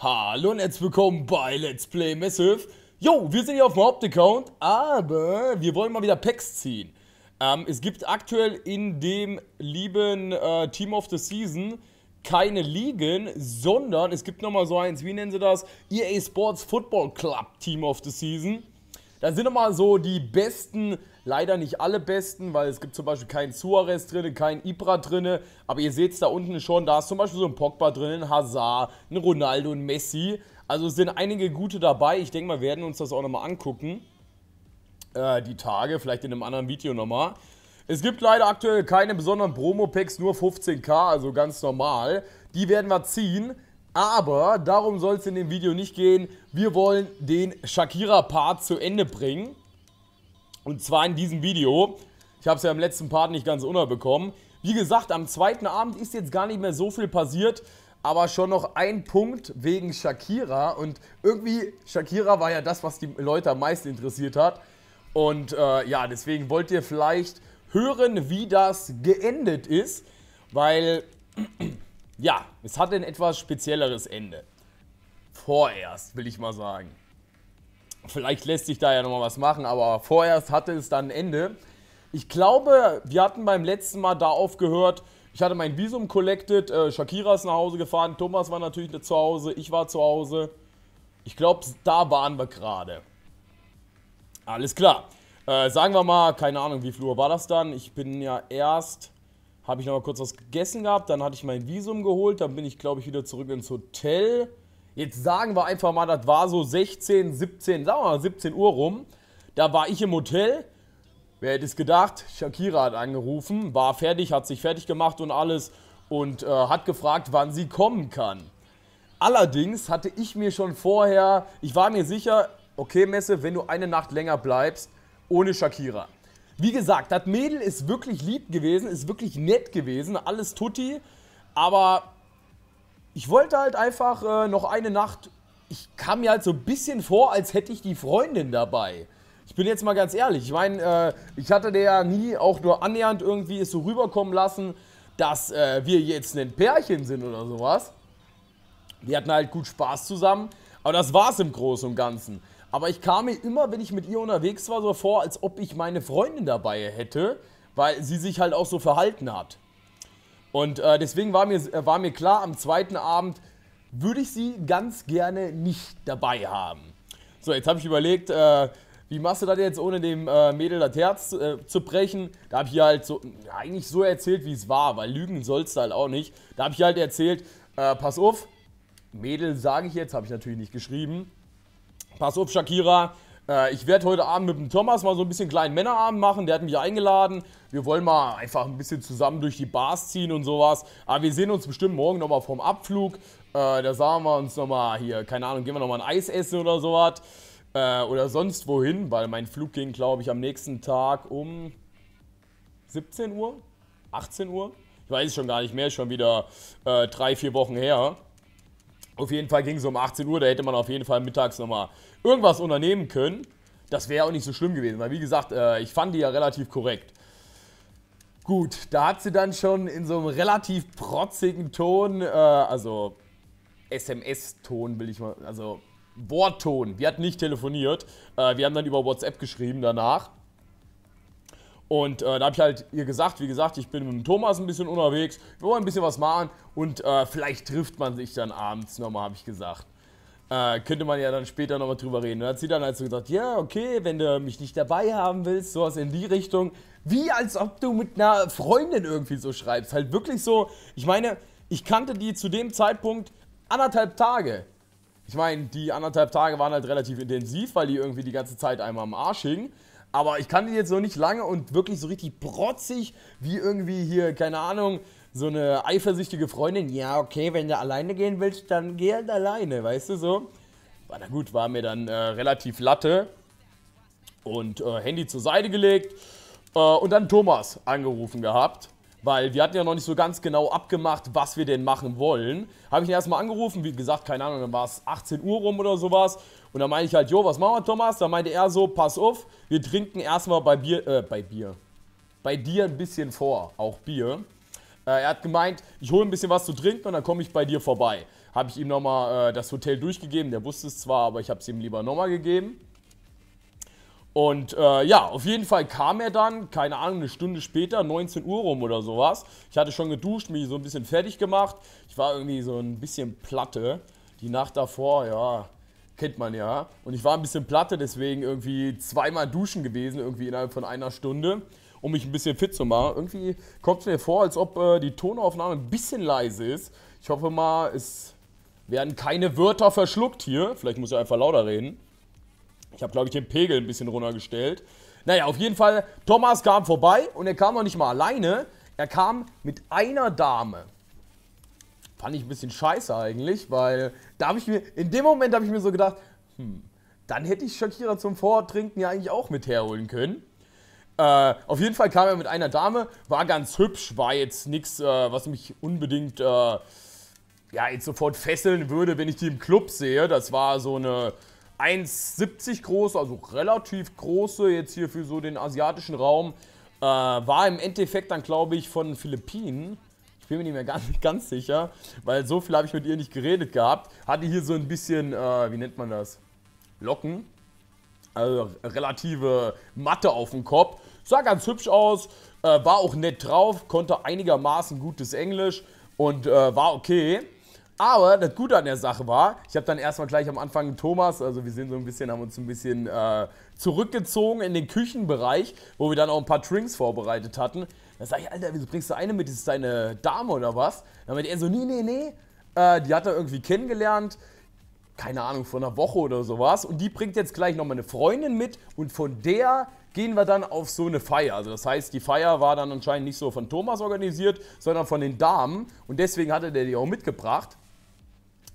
Hallo und herzlich willkommen bei Let's Play Massive. Jo, wir sind hier auf dem Hauptaccount, aber wir wollen mal wieder Packs ziehen. Ähm, es gibt aktuell in dem lieben äh, Team of the Season keine Ligen, sondern es gibt nochmal so eins, wie nennen sie das? EA Sports Football Club Team of the Season. Da sind nochmal so die besten, leider nicht alle besten, weil es gibt zum Beispiel keinen Suarez drin, keinen Ibra drin. Aber ihr seht es da unten schon, da ist zum Beispiel so ein Pogba drin, ein Hazard, ein Ronaldo, ein Messi. Also es sind einige gute dabei. Ich denke mal, wir werden uns das auch nochmal angucken. Äh, die Tage, vielleicht in einem anderen Video nochmal. Es gibt leider aktuell keine besonderen Promo-Packs, nur 15k, also ganz normal. Die werden wir ziehen. Aber darum soll es in dem Video nicht gehen. Wir wollen den Shakira-Part zu Ende bringen. Und zwar in diesem Video. Ich habe es ja im letzten Part nicht ganz unterbekommen. Wie gesagt, am zweiten Abend ist jetzt gar nicht mehr so viel passiert. Aber schon noch ein Punkt wegen Shakira. Und irgendwie, Shakira war ja das, was die Leute am meisten interessiert hat. Und äh, ja, deswegen wollt ihr vielleicht hören, wie das geendet ist. Weil ja, es hat ein etwas spezielleres Ende. Vorerst, will ich mal sagen. Vielleicht lässt sich da ja nochmal was machen, aber vorerst hatte es dann ein Ende. Ich glaube, wir hatten beim letzten Mal da aufgehört, ich hatte mein Visum collected, äh, Shakira ist nach Hause gefahren, Thomas war natürlich zu Hause, ich war zu Hause. Ich glaube, da waren wir gerade. Alles klar. Äh, sagen wir mal, keine Ahnung, wie Flur war das dann? Ich bin ja erst habe ich noch mal kurz was gegessen gehabt, dann hatte ich mein Visum geholt, dann bin ich, glaube ich, wieder zurück ins Hotel. Jetzt sagen wir einfach mal, das war so 16, 17, sagen wir mal 17 Uhr rum. Da war ich im Hotel. Wer hätte es gedacht? Shakira hat angerufen, war fertig, hat sich fertig gemacht und alles und äh, hat gefragt, wann sie kommen kann. Allerdings hatte ich mir schon vorher, ich war mir sicher, okay Messe, wenn du eine Nacht länger bleibst, ohne Shakira. Wie gesagt, das Mädel ist wirklich lieb gewesen, ist wirklich nett gewesen, alles tutti. Aber ich wollte halt einfach äh, noch eine Nacht. Ich kam mir halt so ein bisschen vor, als hätte ich die Freundin dabei. Ich bin jetzt mal ganz ehrlich. Ich meine, äh, ich hatte der ja nie auch nur annähernd irgendwie es so rüberkommen lassen, dass äh, wir jetzt ein Pärchen sind oder sowas. Wir hatten halt gut Spaß zusammen. Aber das war's im Großen und Ganzen. Aber ich kam mir immer, wenn ich mit ihr unterwegs war, so vor, als ob ich meine Freundin dabei hätte, weil sie sich halt auch so verhalten hat. Und äh, deswegen war mir, äh, war mir klar, am zweiten Abend würde ich sie ganz gerne nicht dabei haben. So, jetzt habe ich überlegt, äh, wie machst du das jetzt, ohne dem äh, Mädel das Herz äh, zu brechen? Da habe ich ihr halt so, eigentlich so erzählt, wie es war, weil lügen sollst du halt auch nicht. Da habe ich halt erzählt, äh, pass auf, Mädel sage ich jetzt, habe ich natürlich nicht geschrieben, Pass auf, Shakira. Äh, ich werde heute Abend mit dem Thomas mal so ein bisschen kleinen Männerabend machen. Der hat mich eingeladen. Wir wollen mal einfach ein bisschen zusammen durch die Bars ziehen und sowas. Aber wir sehen uns bestimmt morgen nochmal vom Abflug. Äh, da sagen wir uns nochmal hier, keine Ahnung, gehen wir nochmal ein Eis essen oder sowas. Äh, oder sonst wohin, weil mein Flug ging, glaube ich, am nächsten Tag um 17 Uhr, 18 Uhr. Ich weiß es schon gar nicht mehr, schon wieder drei, vier Wochen her. Auf jeden Fall ging es um 18 Uhr, da hätte man auf jeden Fall mittags nochmal irgendwas unternehmen können. Das wäre auch nicht so schlimm gewesen, weil wie gesagt, äh, ich fand die ja relativ korrekt. Gut, da hat sie dann schon in so einem relativ protzigen Ton, äh, also SMS-Ton will ich mal, also Wortton. Wir hatten nicht telefoniert. Äh, wir haben dann über WhatsApp geschrieben danach. Und äh, da habe ich halt ihr gesagt, wie gesagt, ich bin mit dem Thomas ein bisschen unterwegs, wir wollen ein bisschen was machen und äh, vielleicht trifft man sich dann abends nochmal, habe ich gesagt. Äh, könnte man ja dann später nochmal drüber reden. Und dann hat sie dann halt so gesagt, ja, okay, wenn du mich nicht dabei haben willst, sowas in die Richtung. Wie als ob du mit einer Freundin irgendwie so schreibst. Halt wirklich so, ich meine, ich kannte die zu dem Zeitpunkt anderthalb Tage. Ich meine, die anderthalb Tage waren halt relativ intensiv, weil die irgendwie die ganze Zeit einmal am Arsch hingen. Aber ich kannte ihn jetzt noch nicht lange und wirklich so richtig protzig, wie irgendwie hier, keine Ahnung, so eine eifersüchtige Freundin. Ja, okay, wenn du alleine gehen willst, dann geh halt alleine, weißt du so. Na gut, war mir dann äh, relativ Latte und äh, Handy zur Seite gelegt äh, und dann Thomas angerufen gehabt. Weil wir hatten ja noch nicht so ganz genau abgemacht, was wir denn machen wollen. Habe ich ihn erstmal angerufen, wie gesagt, keine Ahnung, dann war es 18 Uhr rum oder sowas. Und dann meine ich halt, jo, was machen wir, Thomas? Dann meinte er so, pass auf, wir trinken erstmal bei Bier, äh, bei Bier. Bei dir ein bisschen vor, auch Bier. Äh, er hat gemeint, ich hole ein bisschen was zu trinken und dann komme ich bei dir vorbei. Habe ich ihm nochmal äh, das Hotel durchgegeben, der wusste es zwar, aber ich habe es ihm lieber nochmal gegeben. Und äh, ja, auf jeden Fall kam er dann, keine Ahnung, eine Stunde später, 19 Uhr rum oder sowas. Ich hatte schon geduscht, mich so ein bisschen fertig gemacht. Ich war irgendwie so ein bisschen platte. Die Nacht davor, ja, kennt man ja. Und ich war ein bisschen platte, deswegen irgendwie zweimal duschen gewesen, irgendwie innerhalb von einer Stunde, um mich ein bisschen fit zu machen. Irgendwie kommt es mir vor, als ob äh, die Tonaufnahme ein bisschen leise ist. Ich hoffe mal, es werden keine Wörter verschluckt hier. Vielleicht muss ich einfach lauter reden. Ich habe, glaube ich, den Pegel ein bisschen runtergestellt. Naja, auf jeden Fall, Thomas kam vorbei und er kam noch nicht mal alleine. Er kam mit einer Dame fand ich ein bisschen scheiße eigentlich, weil da habe ich mir, in dem Moment habe ich mir so gedacht, hm, dann hätte ich Shakira zum Vortrinken ja eigentlich auch mit herholen können. Äh, auf jeden Fall kam er mit einer Dame, war ganz hübsch, war jetzt nichts, äh, was mich unbedingt, äh, ja, jetzt sofort fesseln würde, wenn ich die im Club sehe. Das war so eine 1,70 große, also relativ große, jetzt hier für so den asiatischen Raum. Äh, war im Endeffekt dann, glaube ich, von Philippinen ich bin mir nicht mehr ganz, ganz sicher, weil so viel habe ich mit ihr nicht geredet gehabt. Hatte hier so ein bisschen, äh, wie nennt man das? Locken. Also relative Matte auf dem Kopf. Sah ganz hübsch aus, äh, war auch nett drauf, konnte einigermaßen gutes Englisch und äh, war okay. Aber das Gute an der Sache war, ich habe dann erstmal gleich am Anfang Thomas, also wir sind so ein bisschen, haben uns ein bisschen äh, zurückgezogen in den Küchenbereich, wo wir dann auch ein paar Drinks vorbereitet hatten. Dann sag ich, Alter, wieso bringst du eine mit? Das ist deine Dame oder was? Dann meinte er so, nee, nee, nee. Äh, die hat er irgendwie kennengelernt, keine Ahnung, vor einer Woche oder sowas. Und die bringt jetzt gleich nochmal eine Freundin mit und von der gehen wir dann auf so eine Feier. Also das heißt, die Feier war dann anscheinend nicht so von Thomas organisiert, sondern von den Damen. Und deswegen hatte der die auch mitgebracht.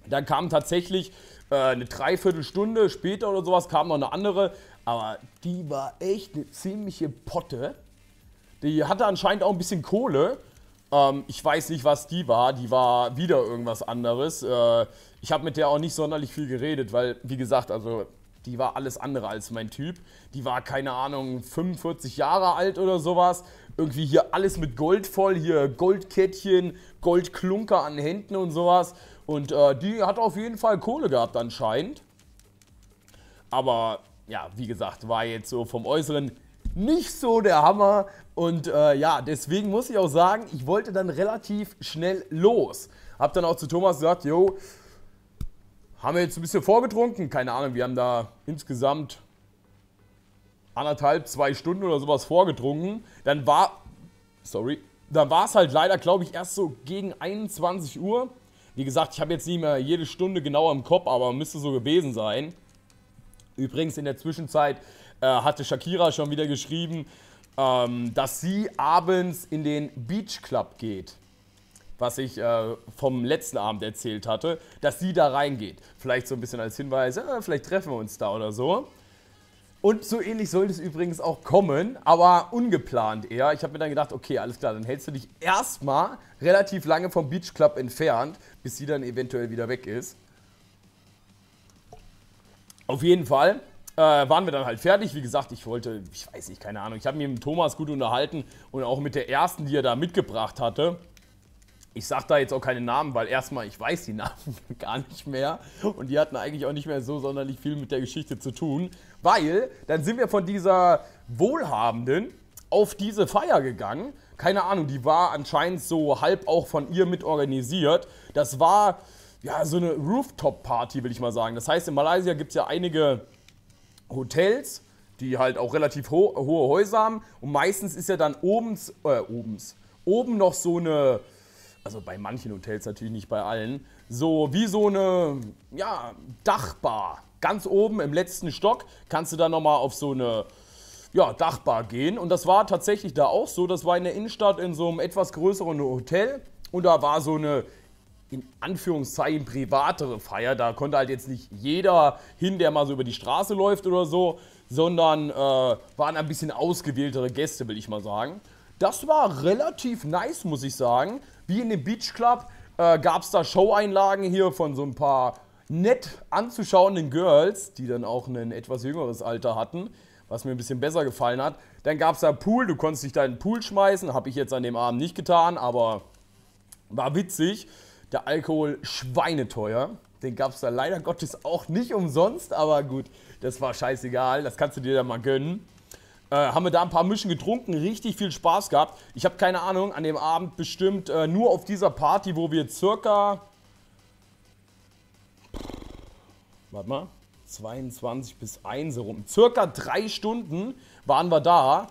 Dann kam tatsächlich äh, eine Dreiviertelstunde später oder sowas, kam noch eine andere. Aber die war echt eine ziemliche Potte. Die hatte anscheinend auch ein bisschen Kohle. Ähm, ich weiß nicht, was die war. Die war wieder irgendwas anderes. Äh, ich habe mit der auch nicht sonderlich viel geredet, weil, wie gesagt, also die war alles andere als mein Typ. Die war, keine Ahnung, 45 Jahre alt oder sowas. Irgendwie hier alles mit Gold voll, hier Goldkettchen, Goldklunker an Händen und sowas. Und äh, die hat auf jeden Fall Kohle gehabt anscheinend. Aber ja, wie gesagt, war jetzt so vom Äußeren nicht so der Hammer. Und äh, ja, deswegen muss ich auch sagen, ich wollte dann relativ schnell los. Hab dann auch zu Thomas gesagt, jo, haben wir jetzt ein bisschen vorgetrunken? Keine Ahnung, wir haben da insgesamt anderthalb, zwei Stunden oder sowas vorgetrunken. Dann war, sorry, dann war es halt leider, glaube ich, erst so gegen 21 Uhr. Wie gesagt, ich habe jetzt nicht mehr jede Stunde genau im Kopf, aber müsste so gewesen sein. Übrigens in der Zwischenzeit äh, hatte Shakira schon wieder geschrieben, ähm, dass sie abends in den Beach Club geht. Was ich äh, vom letzten Abend erzählt hatte, dass sie da reingeht. Vielleicht so ein bisschen als Hinweis, äh, vielleicht treffen wir uns da oder so. Und so ähnlich sollte es übrigens auch kommen, aber ungeplant eher. Ich habe mir dann gedacht, okay, alles klar, dann hältst du dich erstmal relativ lange vom Beach Club entfernt, bis sie dann eventuell wieder weg ist. Auf jeden Fall äh, waren wir dann halt fertig. Wie gesagt, ich wollte, ich weiß nicht, keine Ahnung. Ich habe mich mit Thomas gut unterhalten und auch mit der ersten, die er da mitgebracht hatte. Ich sage da jetzt auch keine Namen, weil erstmal, ich weiß die Namen gar nicht mehr. Und die hatten eigentlich auch nicht mehr so sonderlich viel mit der Geschichte zu tun. Weil dann sind wir von dieser Wohlhabenden auf diese Feier gegangen. Keine Ahnung, die war anscheinend so halb auch von ihr mit organisiert. Das war ja so eine Rooftop-Party, will ich mal sagen. Das heißt, in Malaysia gibt es ja einige Hotels, die halt auch relativ ho hohe Häuser haben. Und meistens ist ja dann obens, äh, obens, oben noch so eine, also bei manchen Hotels natürlich nicht bei allen, so wie so eine, ja, Dachbar. Ganz oben im letzten Stock kannst du dann nochmal auf so eine, ja, Dachbar gehen. Und das war tatsächlich da auch so. Das war in der Innenstadt in so einem etwas größeren Hotel. Und da war so eine in Anführungszeichen privatere Feier. Da konnte halt jetzt nicht jeder hin, der mal so über die Straße läuft oder so, sondern äh, waren ein bisschen ausgewähltere Gäste, will ich mal sagen. Das war relativ nice, muss ich sagen. Wie in dem Beach Club äh, gab es da Show-Einlagen hier von so ein paar nett anzuschauenden Girls, die dann auch ein etwas jüngeres Alter hatten, was mir ein bisschen besser gefallen hat. Dann gab es da Pool, du konntest dich da in den Pool schmeißen, habe ich jetzt an dem Abend nicht getan, aber war witzig der Alkohol schweineteuer. Den gab es da leider Gottes auch nicht umsonst, aber gut, das war scheißegal, das kannst du dir dann mal gönnen. Äh, haben wir da ein paar Mischen getrunken, richtig viel Spaß gehabt. Ich habe keine Ahnung, an dem Abend bestimmt äh, nur auf dieser Party, wo wir circa. Warte mal. 22 bis 1 rum. Circa 3 Stunden waren wir da.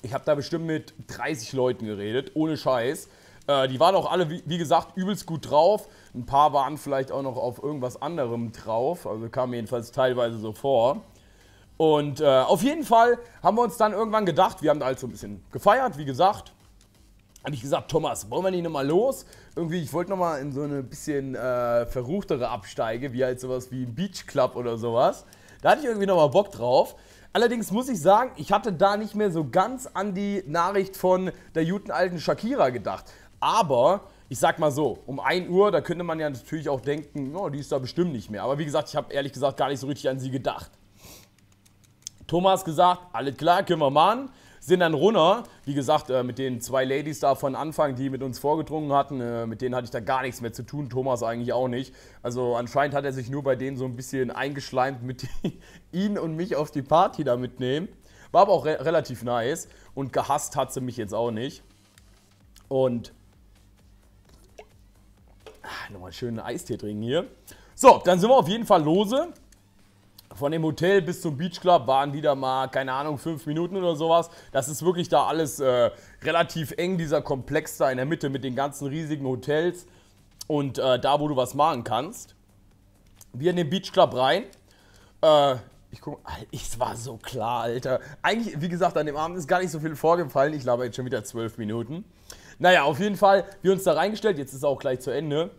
Ich habe da bestimmt mit 30 Leuten geredet, ohne Scheiß. Äh, die waren auch alle, wie, wie, gesagt, übelst gut drauf. Ein paar waren vielleicht auch noch auf irgendwas anderem drauf. Also kam jedenfalls teilweise so vor. Und äh, auf jeden Fall haben wir uns dann irgendwann gedacht, wir haben da halt so ein bisschen gefeiert, wie gesagt. Habe ich gesagt, Thomas, wollen wir nicht nochmal los? Irgendwie, ich wollte nochmal in so eine bisschen äh, verruchtere Absteige, wie halt sowas wie ein Beach Club oder sowas. Da hatte ich irgendwie nochmal Bock drauf. Allerdings muss ich sagen, ich hatte da nicht mehr so ganz an die Nachricht von der guten alten Shakira gedacht. Aber ich sag mal so, um 1 Uhr, da könnte man ja natürlich auch denken, oh, die ist da bestimmt nicht mehr. Aber wie gesagt, ich habe ehrlich gesagt gar nicht so richtig an sie gedacht. Thomas gesagt, alles klar, können wir machen. Sind dann runter, wie gesagt, äh, mit den zwei Ladies da von Anfang, die mit uns vorgedrungen hatten, äh, mit denen hatte ich da gar nichts mehr zu tun, Thomas eigentlich auch nicht. Also anscheinend hat er sich nur bei denen so ein bisschen eingeschleimt mit ihnen und mich auf die Party da mitnehmen. War aber auch re relativ nice und gehasst hat sie mich jetzt auch nicht. Und nochmal einen schönen Eistee trinken hier. So, dann sind wir auf jeden Fall lose. Von dem Hotel bis zum Beach Club waren wieder mal, keine Ahnung, fünf Minuten oder sowas. Das ist wirklich da alles äh, relativ eng, dieser Komplex da in der Mitte mit den ganzen riesigen Hotels und äh, da, wo du was machen kannst. Wir in den Beach Club rein. Äh, ich guck, es war so klar, Alter. Eigentlich, wie gesagt, an dem Abend ist gar nicht so viel vorgefallen. Ich laber jetzt schon wieder zwölf Minuten. Naja, auf jeden Fall, wir uns da reingestellt. Jetzt ist auch gleich zu Ende.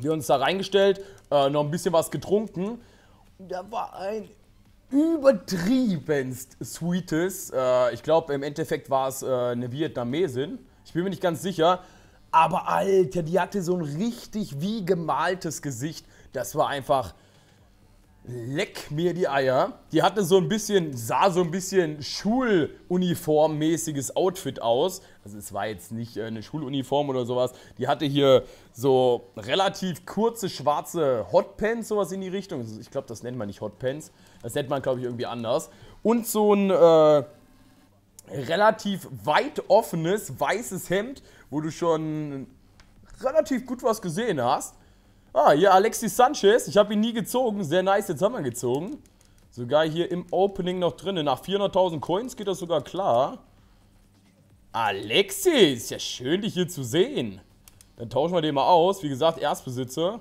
Wir haben uns da reingestellt, äh, noch ein bisschen was getrunken. da war ein übertriebenst sweetes. Äh, ich glaube, im Endeffekt war es äh, eine Vietnamesin. Ich bin mir nicht ganz sicher. Aber Alter, die hatte so ein richtig wie gemaltes Gesicht. Das war einfach Leck mir die Eier. Die hatte so ein bisschen, sah so ein bisschen Schuluniform-mäßiges Outfit aus. Also es war jetzt nicht äh, eine Schuluniform oder sowas. Die hatte hier so relativ kurze schwarze Hotpants, sowas in die Richtung. Also ich glaube, das nennt man nicht Hotpants. Das nennt man, glaube ich, irgendwie anders. Und so ein äh, relativ weit offenes weißes Hemd, wo du schon relativ gut was gesehen hast. Ah, hier Alexis Sanchez. Ich habe ihn nie gezogen. Sehr nice, jetzt haben wir ihn gezogen. Sogar hier im Opening noch drin. Nach 400.000 Coins geht das sogar klar. Alexis, ja schön, dich hier zu sehen. Dann tauschen wir den mal aus. Wie gesagt, Erstbesitzer.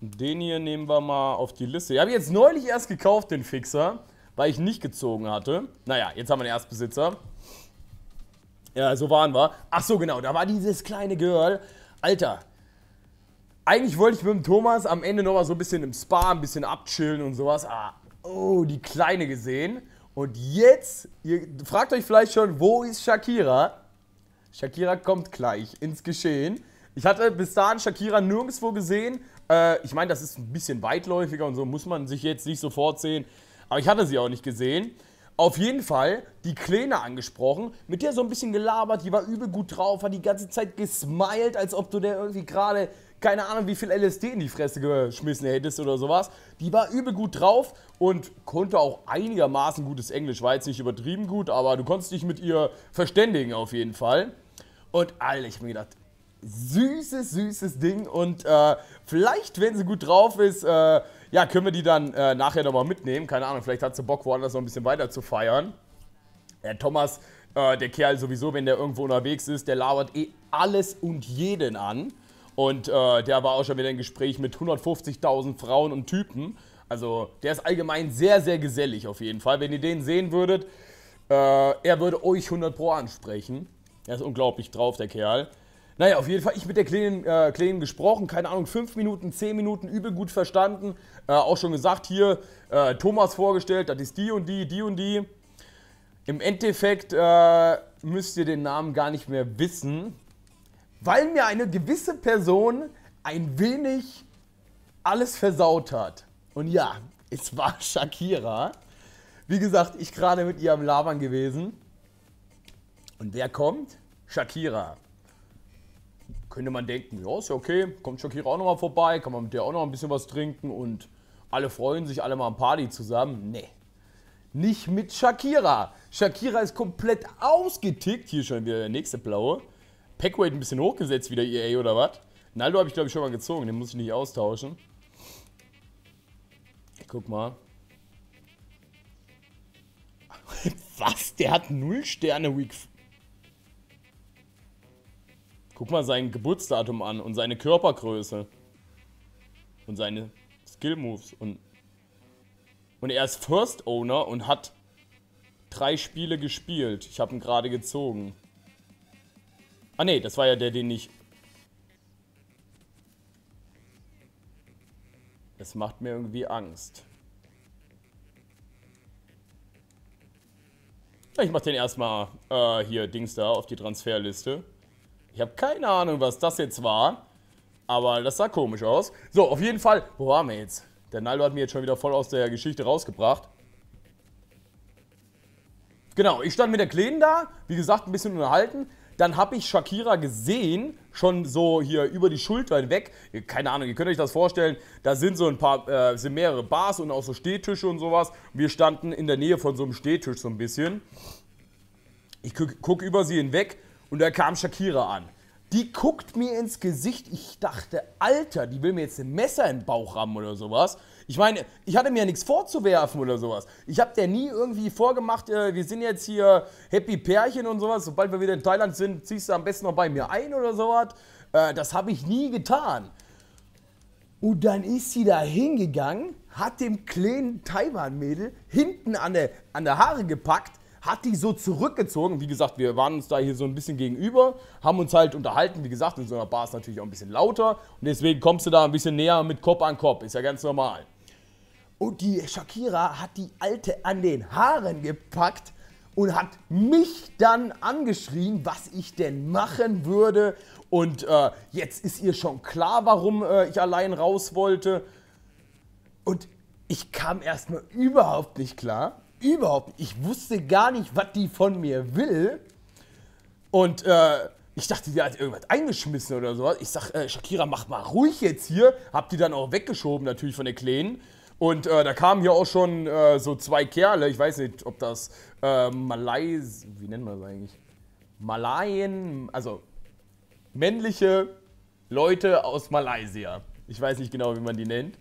Den hier nehmen wir mal auf die Liste. Ich habe jetzt neulich erst gekauft, den Fixer, weil ich nicht gezogen hatte. Naja, jetzt haben wir den Erstbesitzer. Ja, so waren wir. Ach so, genau, da war dieses kleine Girl. Alter, eigentlich wollte ich mit dem Thomas am Ende noch mal so ein bisschen im Spa, ein bisschen abchillen und sowas. Ah, oh, die Kleine gesehen. Und jetzt, ihr fragt euch vielleicht schon, wo ist Shakira? Shakira kommt gleich ins Geschehen. Ich hatte bis dahin Shakira nirgendwo gesehen. Äh, ich meine, das ist ein bisschen weitläufiger und so muss man sich jetzt nicht sofort sehen. Aber ich hatte sie auch nicht gesehen. Auf jeden Fall die Kleine angesprochen, mit der so ein bisschen gelabert, die war übel gut drauf, hat die ganze Zeit gesmiled, als ob du der irgendwie gerade, keine Ahnung, wie viel LSD in die Fresse geschmissen hättest oder sowas. Die war übel gut drauf und konnte auch einigermaßen gutes Englisch, war jetzt nicht übertrieben gut, aber du konntest dich mit ihr verständigen auf jeden Fall. Und Alter, ich hab mir gedacht, süßes, süßes Ding. Und äh, vielleicht, wenn sie gut drauf ist, äh, ja, können wir die dann äh, nachher nochmal mitnehmen. Keine Ahnung, vielleicht hat sie Bock, woanders noch ein bisschen weiter zu feiern. Herr Thomas, äh, der Kerl sowieso, wenn der irgendwo unterwegs ist, der labert eh alles und jeden an. Und äh, der war auch schon wieder im Gespräch mit 150.000 Frauen und Typen. Also der ist allgemein sehr, sehr gesellig auf jeden Fall. Wenn ihr den sehen würdet, äh, er würde euch 100 Pro ansprechen. Er ist unglaublich drauf, der Kerl. Naja, auf jeden Fall, ich mit der Kleinen, äh, Kleinen gesprochen, keine Ahnung, fünf Minuten, zehn Minuten, übel gut verstanden. Äh, auch schon gesagt, hier äh, Thomas vorgestellt, das ist die und die, die und die. Im Endeffekt äh, müsst ihr den Namen gar nicht mehr wissen, weil mir eine gewisse Person ein wenig alles versaut hat. Und ja, es war Shakira. Wie gesagt, ich gerade mit ihr am Labern gewesen. Und wer kommt? Shakira könnte man denken, ja, ist ja okay, kommt Shakira auch nochmal vorbei, kann man mit der auch noch ein bisschen was trinken und alle freuen sich, alle mal am Party zusammen. Nee. Nicht mit Shakira. Shakira ist komplett ausgetickt. Hier schon wieder der nächste blaue. Packweight ein bisschen hochgesetzt wieder EA oder was? Naldo habe ich glaube ich schon mal gezogen, den muss ich nicht austauschen. Guck mal. Was? Der hat null Sterne Week Guck mal sein Geburtsdatum an und seine Körpergröße. Und seine Skill-Moves. Und, und er ist First Owner und hat drei Spiele gespielt. Ich habe ihn gerade gezogen. Ah ne, das war ja der, den ich... Das macht mir irgendwie Angst. ich mach den erstmal äh, hier Dings da auf die Transferliste. Ich habe keine Ahnung, was das jetzt war. Aber das sah komisch aus. So, auf jeden Fall. Wo waren wir jetzt? Der Naldo hat mir jetzt schon wieder voll aus der Geschichte rausgebracht. Genau, ich stand mit der Kleen da. Wie gesagt, ein bisschen unterhalten. Dann habe ich Shakira gesehen, schon so hier über die Schulter hinweg. Keine Ahnung, ihr könnt euch das vorstellen. Da sind so ein paar, äh, sind mehrere Bars und auch so Stehtische und sowas. Wir standen in der Nähe von so einem Stehtisch so ein bisschen. Ich gucke über sie hinweg und da kam Shakira an. Die guckt mir ins Gesicht. Ich dachte, Alter, die will mir jetzt ein Messer in den Bauch rammen oder sowas. Ich meine, ich hatte mir ja nichts vorzuwerfen oder sowas. Ich habe der nie irgendwie vorgemacht, äh, wir sind jetzt hier Happy Pärchen und sowas. Sobald wir wieder in Thailand sind, ziehst du am besten noch bei mir ein oder sowas. Äh, das habe ich nie getan. Und dann ist sie da hingegangen, hat dem kleinen Taiwan-Mädel hinten an der, an der Haare gepackt, hat die so zurückgezogen. Wie gesagt, wir waren uns da hier so ein bisschen gegenüber, haben uns halt unterhalten. Wie gesagt, in so einer Bar ist natürlich auch ein bisschen lauter und deswegen kommst du da ein bisschen näher mit Kopf an Kopf. Ist ja ganz normal. Und die Shakira hat die Alte an den Haaren gepackt und hat mich dann angeschrien, was ich denn machen würde. Und äh, jetzt ist ihr schon klar, warum äh, ich allein raus wollte. Und ich kam erstmal überhaupt nicht klar überhaupt, ich wusste gar nicht, was die von mir will. Und äh, ich dachte, die hat irgendwas eingeschmissen oder sowas. Ich sag, äh, Shakira, mach mal ruhig jetzt hier. Hab die dann auch weggeschoben, natürlich von der Kleinen. Und äh, da kamen hier auch schon äh, so zwei Kerle. Ich weiß nicht, ob das äh, Malays. Wie nennt man das eigentlich? Malayen. Also männliche Leute aus Malaysia. Ich weiß nicht genau, wie man die nennt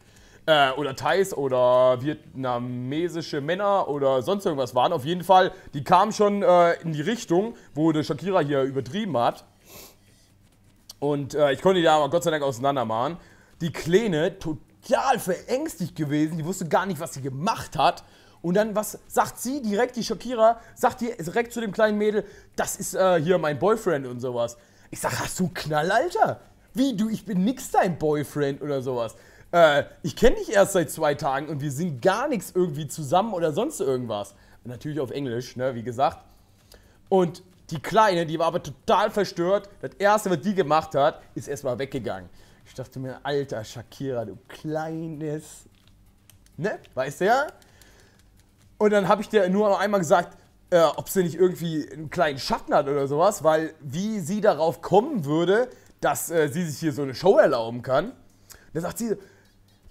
äh, oder Thais oder vietnamesische Männer oder sonst irgendwas waren. Auf jeden Fall, die kamen schon äh, in die Richtung, wo der Shakira hier übertrieben hat. Und äh, ich konnte die da aber Gott sei Dank auseinandermachen. Die Kleine, total verängstigt gewesen, die wusste gar nicht, was sie gemacht hat. Und dann, was sagt sie direkt, die Shakira, sagt direkt zu dem kleinen Mädel, das ist äh, hier mein Boyfriend und sowas. Ich sag, hast du Knall, Alter? Wie, du, ich bin nix dein Boyfriend oder sowas äh, ich kenne dich erst seit zwei Tagen und wir sind gar nichts irgendwie zusammen oder sonst irgendwas. natürlich auf Englisch, ne, wie gesagt. Und die Kleine, die war aber total verstört. Das Erste, was die gemacht hat, ist erstmal weggegangen. Ich dachte mir, alter Shakira, du kleines. Ne? Weißt du ja? Und dann habe ich dir nur einmal gesagt, äh, ob sie nicht irgendwie einen kleinen Schatten hat oder sowas, weil wie sie darauf kommen würde, dass äh, sie sich hier so eine Show erlauben kann. Da sagt sie,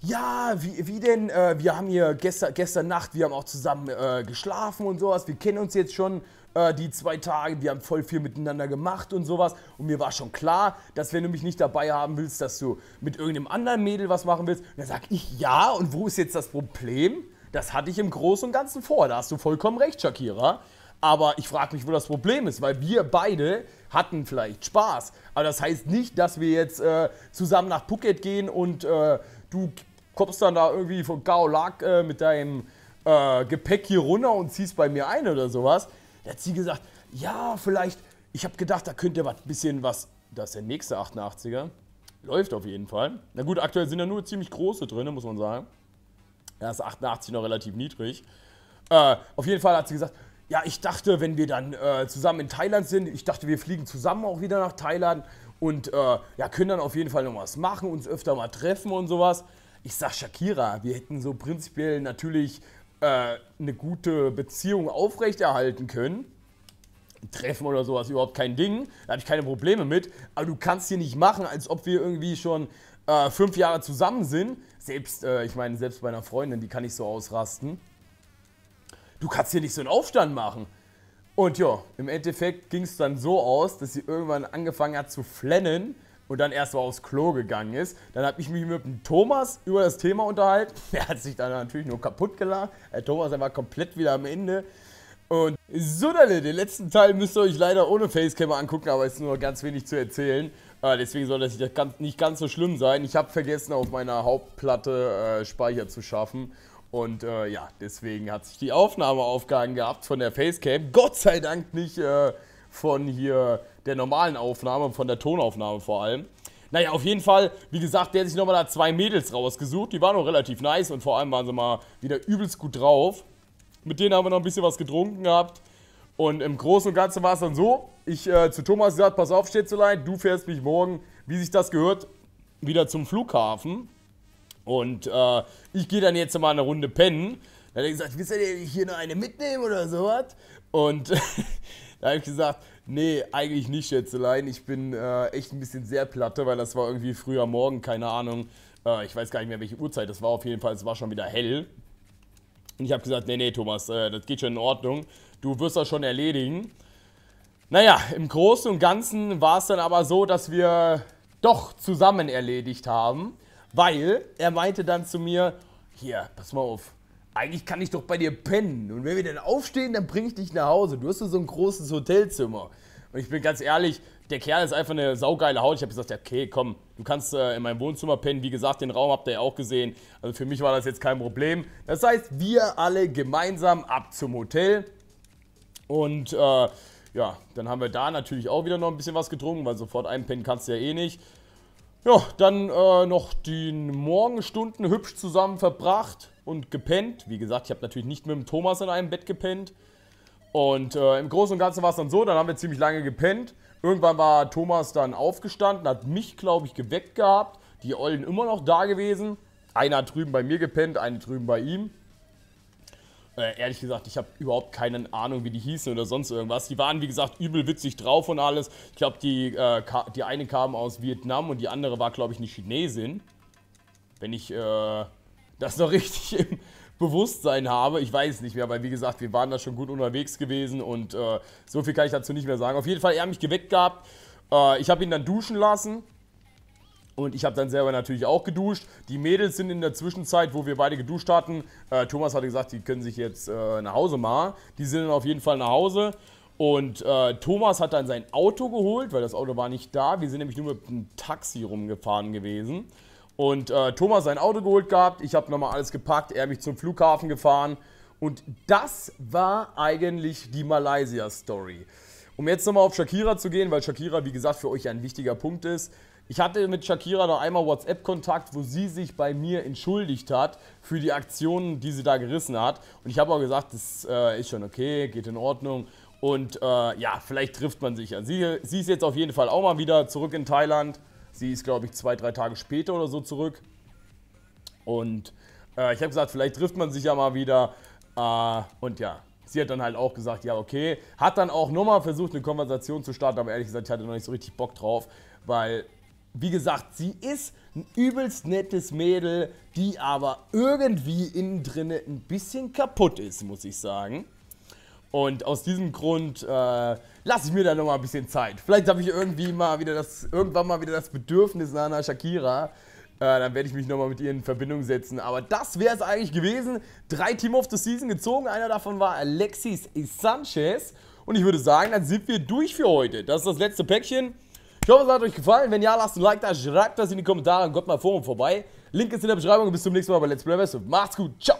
ja, wie, wie denn, äh, wir haben hier gestern, gestern Nacht, wir haben auch zusammen äh, geschlafen und sowas, wir kennen uns jetzt schon äh, die zwei Tage, wir haben voll viel miteinander gemacht und sowas und mir war schon klar, dass wenn du mich nicht dabei haben willst, dass du mit irgendeinem anderen Mädel was machen willst, und dann sag ich ja und wo ist jetzt das Problem? Das hatte ich im Großen und Ganzen vor, da hast du vollkommen recht, Shakira. Aber ich frage mich, wo das Problem ist, weil wir beide hatten vielleicht Spaß. Aber das heißt nicht, dass wir jetzt äh, zusammen nach Phuket gehen und äh, du kommst dann da irgendwie von Gaolak äh, mit deinem äh, Gepäck hier runter und ziehst bei mir ein oder sowas. Da hat sie gesagt, ja, vielleicht, ich habe gedacht, da könnte was bisschen was, das ist der nächste 88er, läuft auf jeden Fall. Na gut, aktuell sind da nur ziemlich große drin, muss man sagen. Ja, ist 88 noch relativ niedrig. Äh, auf jeden Fall hat sie gesagt, ja, ich dachte, wenn wir dann äh, zusammen in Thailand sind, ich dachte, wir fliegen zusammen auch wieder nach Thailand und äh, ja, können dann auf jeden Fall noch was machen, uns öfter mal treffen und sowas ich sag Shakira, wir hätten so prinzipiell natürlich äh, eine gute Beziehung aufrechterhalten können. Treffen oder sowas, überhaupt kein Ding. Da hatte ich keine Probleme mit. Aber du kannst hier nicht machen, als ob wir irgendwie schon äh, fünf Jahre zusammen sind. Selbst, äh, ich meine, selbst bei einer Freundin, die kann ich so ausrasten. Du kannst hier nicht so einen Aufstand machen. Und ja, im Endeffekt ging es dann so aus, dass sie irgendwann angefangen hat zu flennen und dann erst mal aufs Klo gegangen ist. Dann habe ich mich mit dem Thomas über das Thema unterhalten. Der hat sich dann natürlich nur kaputt gelacht. Der Thomas, war komplett wieder am Ende. Und so, dann, den letzten Teil müsst ihr euch leider ohne Facecam angucken, aber es ist nur ganz wenig zu erzählen. Äh, deswegen soll das nicht ganz so schlimm sein. Ich habe vergessen, auf meiner Hauptplatte äh, Speicher zu schaffen. Und äh, ja, deswegen hat sich die Aufnahmeaufgaben gehabt von der Facecam. Gott sei Dank nicht äh, von hier der normalen Aufnahme, von der Tonaufnahme vor allem. Naja, auf jeden Fall, wie gesagt, der hat sich nochmal da zwei Mädels rausgesucht. Die waren auch relativ nice und vor allem waren sie mal wieder übelst gut drauf. Mit denen haben wir noch ein bisschen was getrunken gehabt. Und im Großen und Ganzen war es dann so, ich äh, zu Thomas gesagt, pass auf, steht leid, du fährst mich morgen, wie sich das gehört, wieder zum Flughafen. Und äh, ich gehe dann jetzt mal eine Runde pennen. Dann hat er gesagt, willst du dir hier noch eine mitnehmen oder sowas? Und Da habe ich gesagt, nee, eigentlich nicht, Schätzelein. Ich bin äh, echt ein bisschen sehr platte, weil das war irgendwie früher Morgen, keine Ahnung. Äh, ich weiß gar nicht mehr, welche Uhrzeit das war. Auf jeden Fall, es war schon wieder hell. Und ich habe gesagt, nee, nee, Thomas, äh, das geht schon in Ordnung. Du wirst das schon erledigen. Naja, im Großen und Ganzen war es dann aber so, dass wir doch zusammen erledigt haben, weil er meinte dann zu mir, hier, pass mal auf, eigentlich kann ich doch bei dir pennen. Und wenn wir dann aufstehen, dann bringe ich dich nach Hause. Du hast so ein großes Hotelzimmer. Und ich bin ganz ehrlich, der Kerl ist einfach eine saugeile Haut. Ich habe gesagt, okay, komm, du kannst äh, in meinem Wohnzimmer pennen. Wie gesagt, den Raum habt ihr ja auch gesehen. Also für mich war das jetzt kein Problem. Das heißt, wir alle gemeinsam ab zum Hotel. Und äh, ja, dann haben wir da natürlich auch wieder noch ein bisschen was getrunken, weil sofort einpennen kannst du ja eh nicht. Ja, dann äh, noch die Morgenstunden hübsch zusammen verbracht und gepennt. Wie gesagt, ich habe natürlich nicht mit dem Thomas in einem Bett gepennt. Und äh, im Großen und Ganzen war es dann so, dann haben wir ziemlich lange gepennt. Irgendwann war Thomas dann aufgestanden, hat mich, glaube ich, geweckt gehabt. Die Ollen immer noch da gewesen. Einer drüben bei mir gepennt, eine drüben bei ihm. Äh, ehrlich gesagt, ich habe überhaupt keine Ahnung, wie die hießen oder sonst irgendwas. Die waren, wie gesagt, übel witzig drauf und alles. Ich glaube, die, äh, die eine kam aus Vietnam und die andere war, glaube ich, eine Chinesin. Wenn ich äh, das noch richtig im Bewusstsein habe. Ich weiß nicht mehr, weil wie gesagt, wir waren da schon gut unterwegs gewesen und äh, so viel kann ich dazu nicht mehr sagen. Auf jeden Fall, er hat mich geweckt gehabt. Äh, ich habe ihn dann duschen lassen. Und ich habe dann selber natürlich auch geduscht. Die Mädels sind in der Zwischenzeit, wo wir beide geduscht hatten, äh, Thomas hatte gesagt, die können sich jetzt äh, nach Hause machen. Die sind dann auf jeden Fall nach Hause. Und äh, Thomas hat dann sein Auto geholt, weil das Auto war nicht da. Wir sind nämlich nur mit einem Taxi rumgefahren gewesen. Und äh, Thomas sein Auto geholt gehabt. Ich habe nochmal alles gepackt. Er hat mich zum Flughafen gefahren. Und das war eigentlich die Malaysia-Story. Um jetzt nochmal auf Shakira zu gehen, weil Shakira, wie gesagt, für euch ein wichtiger Punkt ist. Ich hatte mit Shakira noch einmal WhatsApp-Kontakt, wo sie sich bei mir entschuldigt hat für die Aktionen, die sie da gerissen hat. Und ich habe auch gesagt, das äh, ist schon okay, geht in Ordnung. Und äh, ja, vielleicht trifft man sich ja. Sie, sie ist jetzt auf jeden Fall auch mal wieder zurück in Thailand. Sie ist, glaube ich, zwei, drei Tage später oder so zurück. Und äh, ich habe gesagt, vielleicht trifft man sich ja mal wieder. Äh, und ja, sie hat dann halt auch gesagt, ja, okay. Hat dann auch nochmal versucht, eine Konversation zu starten, aber ehrlich gesagt, ich hatte noch nicht so richtig Bock drauf, weil wie gesagt, sie ist ein übelst nettes Mädel, die aber irgendwie innen drin ein bisschen kaputt ist, muss ich sagen. Und aus diesem Grund äh, lasse ich mir da nochmal ein bisschen Zeit. Vielleicht habe ich irgendwie mal wieder das, irgendwann mal wieder das Bedürfnis nach einer Shakira. Äh, dann werde ich mich nochmal mit ihr in Verbindung setzen. Aber das wäre es eigentlich gewesen. Drei Team of the Season gezogen. Einer davon war Alexis Sanchez. Und ich würde sagen, dann sind wir durch für heute. Das ist das letzte Päckchen. Ich hoffe, es hat euch gefallen. Wenn ja, lasst ein Like da, schreibt das in die Kommentare und kommt mal vor und vorbei. Link ist in der Beschreibung. Bis zum nächsten Mal bei Let's Play Macht's gut, ciao.